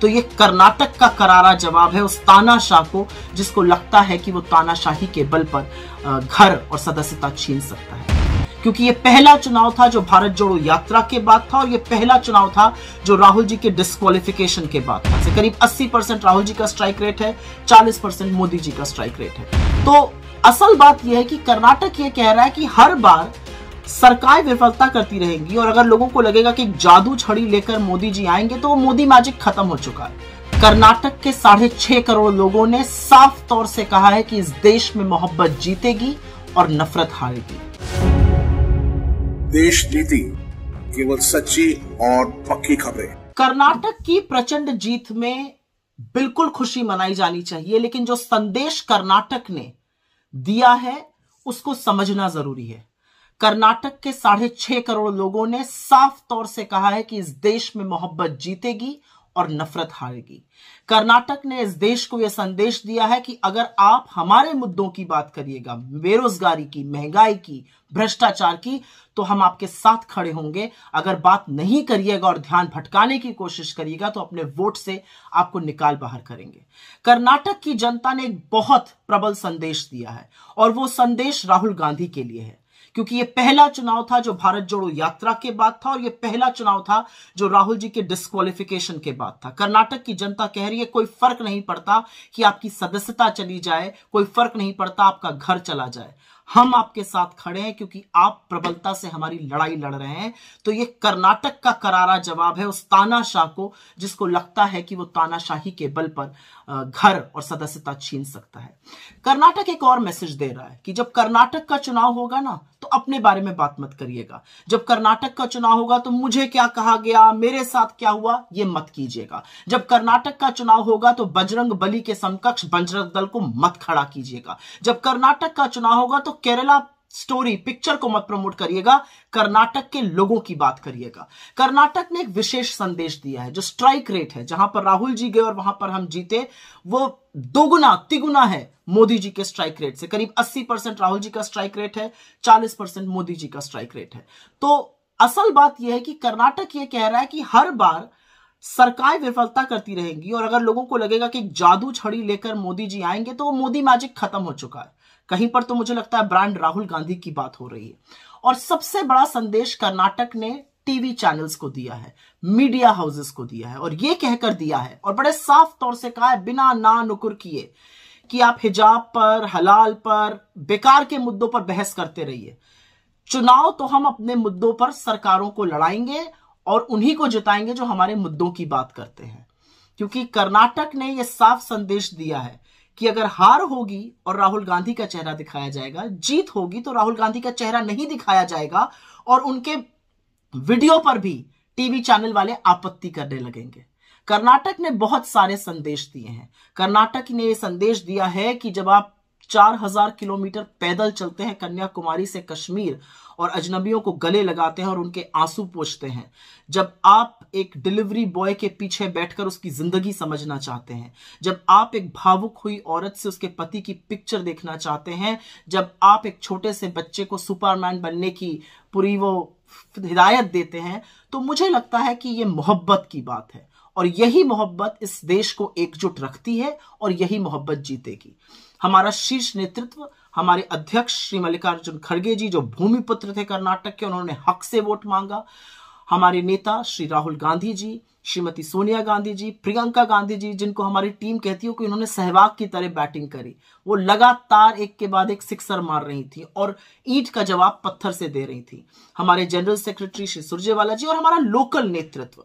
तो ये कर्नाटक का करारा जवाब है उस तानाशाह को जिसको लगता है कि वो तानाशाही के बल पर घर और सदस्यता छीन सकता है क्योंकि ये पहला चुनाव था जो भारत जोड़ो यात्रा के बाद था और ये पहला चुनाव था जो राहुल जी के डिस्कालिफिकेशन के बाद था से करीब 80 परसेंट राहुल जी का स्ट्राइक रेट है 40 परसेंट मोदी जी का स्ट्राइक रेट है तो असल बात यह है कि कर्नाटक ये कह रहा है कि हर बार सरकार विफलता करती रहेगी और अगर लोगों को लगेगा कि जादू छड़ी लेकर मोदी जी आएंगे तो मोदी मैजिक खत्म हो चुका है कर्नाटक के साढ़े छह करोड़ लोगों ने साफ तौर से कहा है कि इस देश में मोहब्बत जीतेगी और नफरत हारेगी देश नीति केवल सच्ची और पक्की खबरें कर्नाटक की प्रचंड जीत में बिल्कुल खुशी मनाई जानी चाहिए लेकिन जो संदेश कर्नाटक ने दिया है उसको समझना जरूरी है कर्नाटक के साढ़े छह करोड़ लोगों ने साफ तौर से कहा है कि इस देश में मोहब्बत जीतेगी और नफरत हारेगी कर्नाटक ने इस देश को यह संदेश दिया है कि अगर आप हमारे मुद्दों की बात करिएगा बेरोजगारी की महंगाई की भ्रष्टाचार की तो हम आपके साथ खड़े होंगे अगर बात नहीं करिएगा और ध्यान भटकाने की कोशिश करिएगा तो अपने वोट से आपको निकाल बाहर करेंगे कर्नाटक की जनता ने एक बहुत प्रबल संदेश दिया है और वो संदेश राहुल गांधी के लिए है क्योंकि ये पहला चुनाव था जो भारत जोड़ो यात्रा के बाद था और ये पहला चुनाव था जो राहुल जी के डिस्कालिफिकेशन के बाद था कर्नाटक की जनता कह रही है कोई फर्क नहीं पड़ता कि आपकी सदस्यता चली जाए कोई फर्क नहीं पड़ता आपका घर चला जाए हम आपके साथ खड़े हैं क्योंकि आप प्रबलता से हमारी लड़ाई लड़ रहे हैं तो ये कर्नाटक का करारा जवाब है उस तानाशाह को जिसको लगता है कि वो तानाशाही के बल पर घर और सदस्यता छीन सकता है कर्नाटक एक और मैसेज दे रहा है कि जब कर्नाटक का चुनाव होगा ना अपने बारे में बात मत करिएगा जब कर्नाटक का चुनाव होगा तो मुझे क्या कहा गया मेरे साथ क्या हुआ ये मत कीजिएगा जब कर्नाटक का चुनाव होगा तो बजरंग बली के समकक्ष बजरंग दल को मत खड़ा कीजिएगा जब कर्नाटक का चुनाव होगा तो केरला स्टोरी पिक्चर को मत प्रमोट करिएगा कर्नाटक के लोगों की बात करिएगा कर्नाटक ने एक विशेष संदेश दिया है जो स्ट्राइक रेट है जहां पर राहुल जी गए और वहां पर हम जीते वो दोगुना तिगुना है मोदी जी के स्ट्राइक रेट से करीब 80 परसेंट राहुल जी का स्ट्राइक रेट है 40 परसेंट मोदी जी का स्ट्राइक रेट है तो असल बात यह है कि कर्नाटक यह कह रहा है कि हर बार सरकार विफलता करती रहेगी और अगर लोगों को लगेगा कि जादू छड़ी लेकर मोदी जी आएंगे तो वो मोदी मैजिक खत्म हो चुका है कहीं पर तो मुझे लगता है ब्रांड राहुल गांधी की बात हो रही है और सबसे बड़ा संदेश कर्नाटक ने टीवी चैनल्स को दिया है मीडिया हाउसेस को दिया है और कह कहकर दिया है और बड़े साफ तौर से कहा है बिना ना नुकुर किए कि आप हिजाब पर हलाल पर बेकार के मुद्दों पर बहस करते रहिए चुनाव तो हम अपने मुद्दों पर सरकारों को लड़ाएंगे और उन्हीं को जिताएंगे जो हमारे मुद्दों की बात करते हैं क्योंकि कर्नाटक ने यह साफ संदेश दिया है कि अगर हार होगी और राहुल गांधी का चेहरा दिखाया जाएगा जीत होगी तो राहुल गांधी का चेहरा नहीं दिखाया जाएगा और उनके वीडियो पर भी टीवी चैनल वाले आपत्ति करने लगेंगे कर्नाटक ने बहुत सारे संदेश दिए हैं कर्नाटक ने यह संदेश दिया है कि जब आप चार हजार किलोमीटर पैदल चलते हैं कन्याकुमारी से कश्मीर और अजनबियों को गले लगाते हैं और उनके आंसू पोछते हैं जब आप एक डिलीवरी बॉय के पीछे बैठकर उसकी जिंदगी समझना चाहते हैं जब आप एक भावुक हुई औरत से उसके पति की पिक्चर देखना चाहते हैं जब आप एक छोटे से बच्चे को सुपरमैन बनने की पूरी वो हिदायत देते हैं तो मुझे लगता है कि ये मोहब्बत की बात है और यही मोहब्बत इस देश को एकजुट रखती है और यही मोहब्बत जीतेगी हमारा शीर्ष नेतृत्व हमारे अध्यक्ष श्री मल्लिकार्जुन खड़गे जी जो भूमिपुत्र थे कर्नाटक के उन्होंने हक से वोट मांगा हमारे नेता श्री राहुल गांधी जी श्रीमती सोनिया गांधी जी प्रियंका गांधी जी जिनको हमारी टीम कहती हो कि उन्होंने सहवाग की तरह बैटिंग करी वो लगातार एक के बाद एक सिक्सर मार रही थी और ईट का जवाब पत्थर से दे रही थी हमारे जनरल सेक्रेटरी श्री सुरजेवाला जी और हमारा लोकल नेतृत्व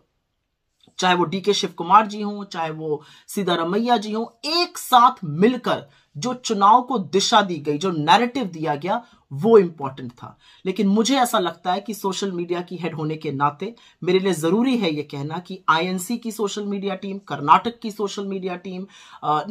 चाहे वो डी के शिव कुमार जी हों चाहे वो सीतारमैया जी हों एक साथ मिलकर जो चुनाव को दिशा दी गई जो नैरेटिव दिया गया वो इम्पॉर्टेंट था लेकिन मुझे ऐसा लगता है कि सोशल मीडिया की हेड होने के नाते मेरे लिए ज़रूरी है ये कहना कि आईएनसी की सोशल मीडिया टीम कर्नाटक की सोशल मीडिया टीम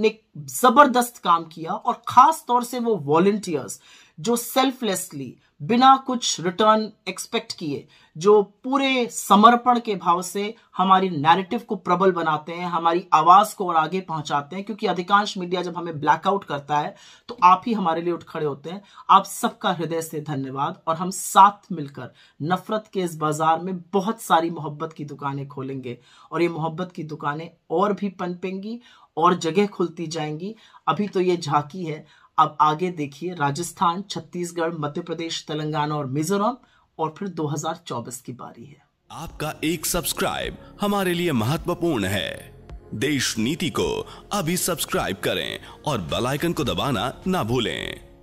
ने ज़बरदस्त काम किया और ख़ास तौर से वो वॉलेंटियर्स जो सेल्फलेसली बिना कुछ रिटर्न एक्सपेक्ट किए जो पूरे समर्पण के भाव से हमारी नैरेटिव को प्रबल बनाते हैं हमारी आवाज को और आगे पहुंचाते हैं क्योंकि अधिकांश मीडिया जब हमें ब्लैकआउट करता है तो आप ही हमारे लिए उठ खड़े होते हैं आप सबका हृदय से धन्यवाद और हम साथ मिलकर नफरत के इस बाजार में बहुत सारी मोहब्बत की दुकानें खोलेंगे और ये मोहब्बत की दुकानें और भी पनपेंगी और जगह खुलती जाएंगी अभी तो ये झांकी है अब आगे देखिए राजस्थान छत्तीसगढ़ मध्य प्रदेश तेलंगाना और मिजोरम और फिर 2024 की बारी है आपका एक सब्सक्राइब हमारे लिए महत्वपूर्ण है देश नीति को अभी सब्सक्राइब करें और बेल आइकन को दबाना ना भूलें